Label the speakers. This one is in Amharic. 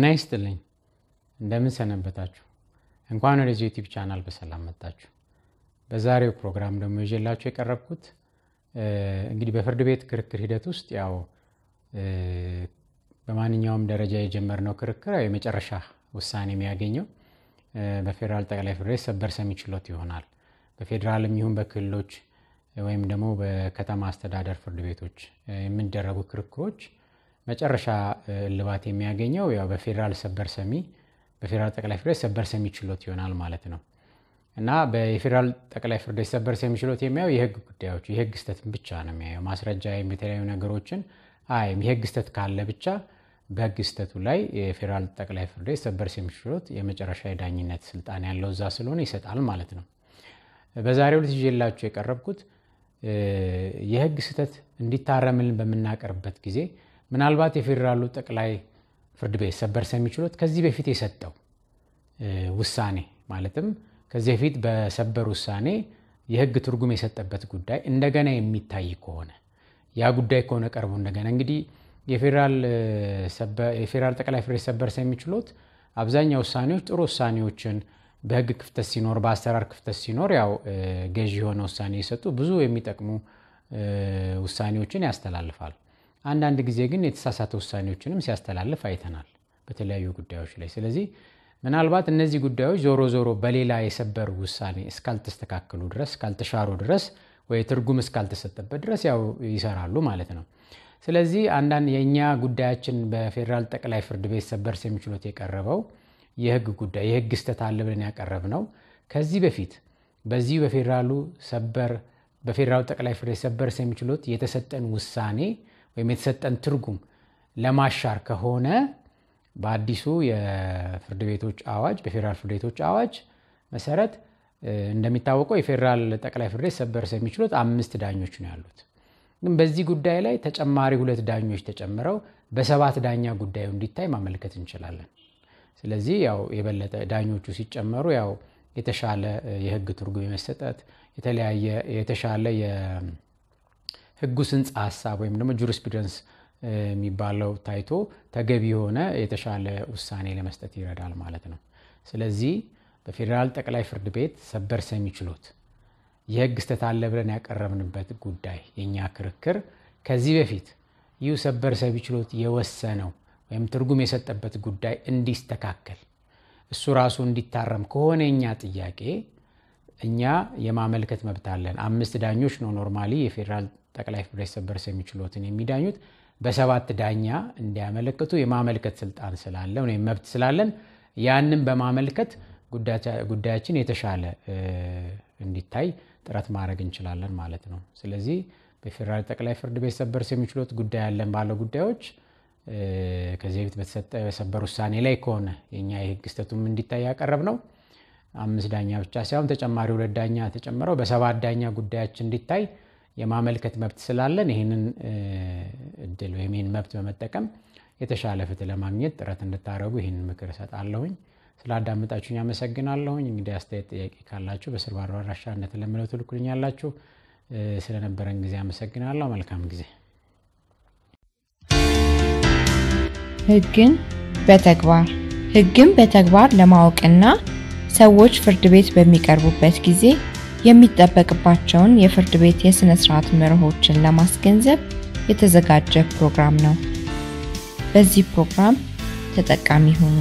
Speaker 1: ጤና ይስጥልኝ። እንደምን ሰነበታችሁ? እንኳን ወደዚህ ዩቲብ ቻናል በሰላም መጣችሁ። በዛሬው ፕሮግራም ደግሞ ይዤላችሁ የቀረብኩት እንግዲህ በፍርድ ቤት ክርክር ሂደት ውስጥ ያው በማንኛውም ደረጃ የጀመርነው ክርክር የመጨረሻ ውሳኔ የሚያገኘው በፌዴራል ጠቅላይ ፍርድ ቤት ሰበር ሰሚ ችሎት ይሆናል። በፌዴራልም ይሁን በክልሎች ወይም ደግሞ በከተማ አስተዳደር ፍርድ ቤቶች የሚደረጉ ክርክሮች መጨረሻ እልባት የሚያገኘው ያው በፌዴራል ሰበር ሰሚ በፌዴራል ጠቅላይ ፍርድ ቤት ሰበር ሰሚ ችሎት ይሆናል ማለት ነው እና በፌዴራል ጠቅላይ ፍርድ ቤት ሰበር ሰሚ ችሎት የሚያየው የህግ ጉዳዮች የህግ ስተትን ብቻ ነው የሚያየው። ማስረጃ ወይም የተለያዩ ነገሮችን አይም የህግ ስተት ካለ ብቻ በህግ ስተቱ ላይ የፌዴራል ጠቅላይ ፍርድ ቤት ሰበር ሰሚ ችሎት የመጨረሻ የዳኝነት ስልጣን ያለው እዛ ስለሆነ ይሰጣል ማለት ነው። በዛሬው ዕለት ይዤላችሁ የቀረብኩት የህግ ስተት እንዲታረምልን በምናቀርብበት ጊዜ ምናልባት የፌዴራሉ ጠቅላይ ፍርድ ቤት ሰበር ሰሚ ችሎት ከዚህ በፊት የሰጠው ውሳኔ ማለትም ከዚህ በፊት በሰበር ውሳኔ የህግ ትርጉም የሰጠበት ጉዳይ እንደገና የሚታይ ከሆነ ያ ጉዳይ ከሆነ ቀርቦ እንደገና እንግዲህ የፌዴራል ጠቅላይ ፍርድ ሰበር ሰሚ ችሎት አብዛኛው ውሳኔዎች ጥሩ ውሳኔዎችን በህግ ክፍተት ሲኖር፣ በአሰራር ክፍተት ሲኖር ያው ገዢ የሆነ ውሳኔ የሰጡ ብዙ የሚጠቅሙ ውሳኔዎችን ያስተላልፋል። አንዳንድ ጊዜ ግን የተሳሳተ ውሳኔዎችንም ሲያስተላልፍ አይተናል በተለያዩ ጉዳዮች ላይ። ስለዚህ ምናልባት እነዚህ ጉዳዮች ዞሮ ዞሮ በሌላ የሰበር ውሳኔ እስካልተስተካከሉ ድረስ እስካልተሻሩ ድረስ ወይ ትርጉም እስካልተሰጠበት ድረስ ያው ይሰራሉ ማለት ነው። ስለዚህ አንዳንድ የእኛ ጉዳያችን በፌዴራል ጠቅላይ ፍርድ ቤት ሰበር ሰሚ የቀረበው የህግ ጉዳይ የህግ ስተት አለ ብለን ያቀረብ ነው። ከዚህ በፊት በዚህ በፌዴራሉ ሰበር በፌዴራሉ ጠቅላይ ፍርድ ቤት ሰበር ሰሚ የተሰጠን ውሳኔ ወይም የተሰጠን ትርጉም ለማሻር ከሆነ በአዲሱ የፍርድ ቤቶች አዋጅ በፌዴራል ፍርድ ቤቶች አዋጅ መሰረት እንደሚታወቀው የፌዴራል ጠቅላይ ፍርድ ቤት ሰበር ሰሚ ችሎት አምስት ዳኞች ነው ያሉት። ግን በዚህ ጉዳይ ላይ ተጨማሪ ሁለት ዳኞች ተጨምረው በሰባት ዳኛ ጉዳዩ እንዲታይ ማመልከት እንችላለን። ስለዚህ ያው የበለጠ ዳኞቹ ሲጨመሩ ያው የተሻለ የህግ ትርጉም የመሰጠት የተለያየ የተሻለ ህጉ ስንፃ ሀሳብ ወይም ደግሞ ጁሪስፕሩደንስ የሚባለው ታይቶ ተገቢ የሆነ የተሻለ ውሳኔ ለመስጠት ይረዳል ማለት ነው። ስለዚህ በፌዴራል ጠቅላይ ፍርድ ቤት ሰበር ሰሚ ችሎት የህግ ስተት አለ ብለን ያቀረብንበት ጉዳይ የእኛ ክርክር ከዚህ በፊት ይህ ሰበር ሰሚ ችሎት የወሰነው ወይም ትርጉም የሰጠበት ጉዳይ እንዲስተካከል እሱ ራሱ እንዲታረም ከሆነ የኛ ጥያቄ እኛ የማመልከት መብት አለን። አምስት ዳኞች ነው ኖርማሊ የፌዴራል ጠቅላይ ፍርድ ቤት ሰበር ሰሚ ችሎትን የሚዳኙት። በሰባት ዳኛ እንዲያመለክቱ የማመልከት ስልጣን ስላለ ወይም መብት ስላለን ያንን በማመልከት ጉዳያችን የተሻለ እንዲታይ ጥረት ማድረግ እንችላለን ማለት ነው። ስለዚህ በፌዴራል ጠቅላይ ፍርድ ቤት ሰበር ሰሚ ችሎት ጉዳይ ያለን ባለ ጉዳዮች ከዚህ በፊት በተሰጠ በሰበር ውሳኔ ላይ ከሆነ የኛ የህግ ስተቱም እንዲታይ ያቀረብ ነው አምስት ዳኛ ብቻ ሳይሆን ተጨማሪ ሁለት ዳኛ ተጨምረው በሰባት ዳኛ ጉዳያችን እንዲታይ የማመልከት መብት ስላለን ይህንን እድል ወይም ይህን መብት በመጠቀም የተሻለ ፍትህ ለማግኘት ጥረት እንድታደረጉ ይህንን ምክር እሰጣለሁኝ። ስላዳመጣችሁኝ አመሰግናለሁኝ። እንግዲህ አስተያየት፣ ጥያቄ ካላችሁ በስር ባለው አድራሻ እንደተለመደው ያላችሁ ስለነበረን ጊዜ አመሰግናለሁ። መልካም ጊዜ። ህግን በተግባር ህግን በተግባር ለማወቅና ሰዎች ፍርድ ቤት በሚቀርቡበት ጊዜ የሚጠበቅባቸውን የፍርድ ቤት የሥነ ሥርዓት መርሆችን ለማስገንዘብ የተዘጋጀ ፕሮግራም ነው። በዚህ ፕሮግራም ተጠቃሚ ሁኑ።